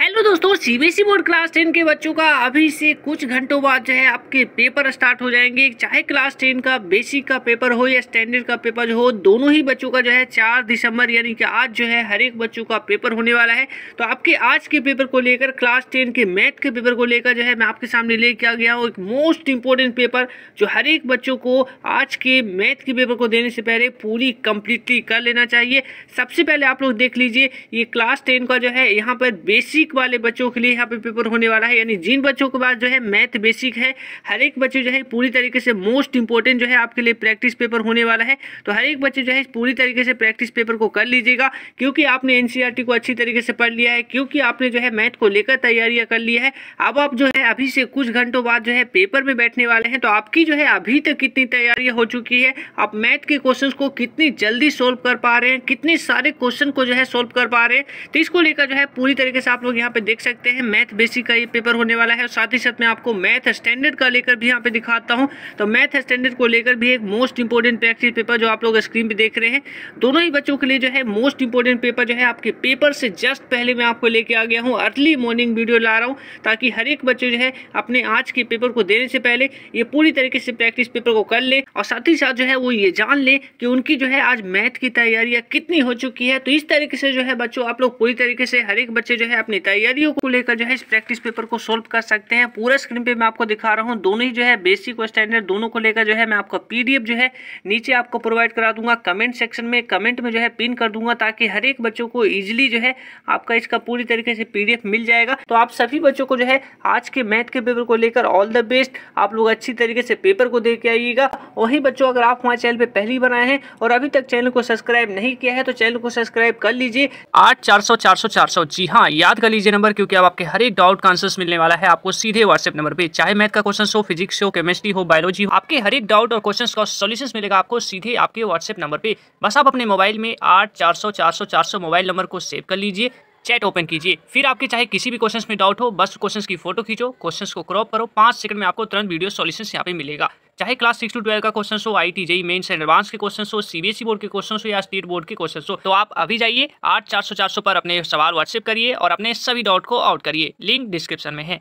hello दोस्तों CBSE board class ten के बच्चों का अभी से कुछ घंटों बाद जो है आपके पेपर स्टार्ट हो जाएंगे चाहे क्लास टेन का बेसिक का पेपर हो या स्टैंडर्ड का पेपर हो दोनों ही बच्चों का जो है चार दिसंबर यानी कि आज जो है हर एक बच्चों का पेपर होने वाला है तो आपके आज के पेपर को लेकर क्लास टेन के मैथ के पेपर को लेकर जो है मैं आपके सामने लेके आ गया हूँ एक मोस्ट इंपॉर्टेंट पेपर जो हर एक बच्चों को आज के मैथ के पेपर को देने से पहले पूरी कंप्लीटली कर लेना चाहिए सबसे पहले आप लोग देख लीजिए ये क्लास टेन का जो है यहाँ पर बेसिक बेसिक वाले बच्चों के लिए यहाँ पे पेपर होने वाला है यानी जिन बच्चों के पास जो है मैथ बेसिक है हर एक बच्चे जो है पूरी तरीके से मोस्ट इंपॉर्टेंट जो है आपके लिए प्रैक्टिस पेपर होने वाला है तो हर एक बच्चे जो है पूरी तरीके से प्रैक्टिस पेपर को कर लीजिएगा क्योंकि आपने एन को अच्छी तरीके से पढ़ लिया है क्योंकि आपने जो है मैथ को लेकर तैयारियाँ कर लिया है अब आप जो है अभी से कुछ घंटों बाद जो है पेपर में बैठने वाले हैं तो आपकी जो है अभी तक कितनी तैयारी हो चुकी है आप मैथ के क्वेश्चन को कितनी जल्दी सोल्व कर पा रहे हैं कितने सारे क्वेश्चन को जो है सोल्व कर पा रहे हैं तो इसको लेकर जो है पूरी तरीके से आप लोग यहाँ पे देख सकते हैं मैथ बेसिक का ये पेपर होने वाला है और साथ ही साथ मैं आपको मैथ स्टैंडर्ड का लेकर भी यहाँ पे दिखाता हूँ तो मैथ स्टैंडर्ड को लेकर भी एक मोस्ट इंपॉर्टेंट प्रैक्टिस पेपर जो आप लोग स्क्रीन पर देख रहे हैं दोनों ही बच्चों के लिए जो है मोस्ट इंपॉर्टेंट पेपर जो है आपके पेपर से जस्ट पहले मैं आपको लेके आ गया हूँ अर्ली मॉर्निंग वीडियो ला रहा हूँ ताकि हर एक बच्चे जो है अपने आज के पेपर को देने से पहले ये पूरी तरीके से प्रैक्टिस पेपर को कर ले और साथ ही साथ जो है वो ये जान ले कि उनकी जो है आज मैथ की तैयारियाँ कितनी हो चुकी है तो इस तरीके से जो है बच्चों आप लोग पूरी तरीके से हर एक बच्चे जो है अपने है यदि को लेकर जो है इस प्रैक्टिस पेपर को सोल्व कर सकते हैं पूरा स्क्रीन पे मैं आपको दिखा रहा हूँ दोनों ही जो है बेसिक और स्टैंडर्ड दोनों को लेकर जो है मैं आपका पी जो है नीचे आपको प्रोवाइड करा दूंगा कमेंट सेक्शन में कमेंट में जो है पिन कर दूंगा ताकि हर एक बच्चों को ईजिली जो है आपका इसका पूरी तरीके से पी मिल जाएगा तो आप सभी बच्चों को जो है आज के मैथ के पेपर को लेकर ऑल द बेस्ट आप लोग अच्छी तरीके से पेपर को दे के आइएगा वही बच्चों अगर आप हमारे चैनल पर पहली बनाए हैं और अभी तक चैनल को सब्सक्राइब नहीं किया है तो चैनल को सब्सक्राइब कर लीजिए आठ चार सौ चार सौ चार सौ जी हाँ याद कर कर लीजिए नंबर क्योंकि अब आपके हर एक डाउट का आंसर मिलने वाला है आपको सीधे व्हाट्सएप नंबर पे चाहे मैथ का क्वेश्चन हो फिजिक्स हो केमिस्ट्री हो बायोलॉजी हो आपके हर एक डाउट और क्वेश्चन का सोल्यूशन मिलेगा आपको सीधे आपके व्हाट्सएप नंबर पर बस आप अपने मोबाइल में आठ सौ चार सौ चार सौ मोबाइल नंबर को सेव कर लीजिए चैट ओपन कीजिए फिर आपके चाहे किसी भी क्वेश्चन में डाउट हो बस क्वेश्चन की फोटो खींचो क्वेश्चन को क्रॉप करो पांच सेकंड में आपको तुरंत वीडियो सॉल्यूशन यहाँ पे मिलेगा चाहे क्लास सिक्स टू ट्वेल्व का क्वेश्चन हो I T JEE and advance के क्वेश्चन हो सीबीएसई बोर्ड e के क्वेश्चन हो या स्टेट बोर्ड के क्वेश्चन हो तो आप अभी जाइए आठ चार सौ चार सौ पर अपने सवाल व्हाट्सएप करिए और अपने सभी डाउट को आउट करिए लिंक डिस्क्रिप्शन में है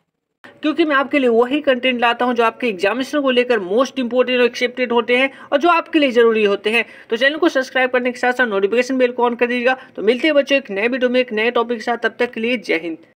क्योंकि मैं आपके लिए वही कंटेंट लाता हूँ जो आपके एग्जामिनेशन को लेकर मोस्ट इंपॉर्टेंट और एक्सेप्टेड होते हैं और जो आपके लिए जरूरी होते हैं तो चैनल को सब्सक्राइब करने के साथ साथ नोटिफिकेशन बेल को ऑन कर दीजिएगा तो मिलते हैं बच्चों एक नए वीडियो में एक नए टॉपिक के साथ तब तक के लिए जय हिंद